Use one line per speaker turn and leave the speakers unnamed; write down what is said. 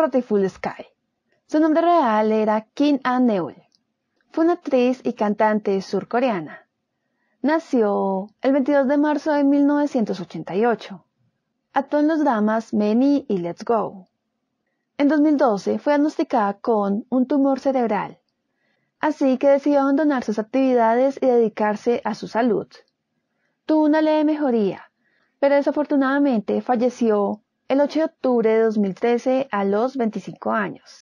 Rotiful Sky. Su nombre real era Kim An Neul. Fue una actriz y cantante surcoreana. Nació el 22 de marzo de 1988. Actuó en los dramas Many y Let's Go. En 2012 fue diagnosticada con un tumor cerebral, así que decidió abandonar sus actividades y dedicarse a su salud. Tuvo una leve mejoría, pero desafortunadamente falleció el 8 de octubre de 2013, a los 25 años.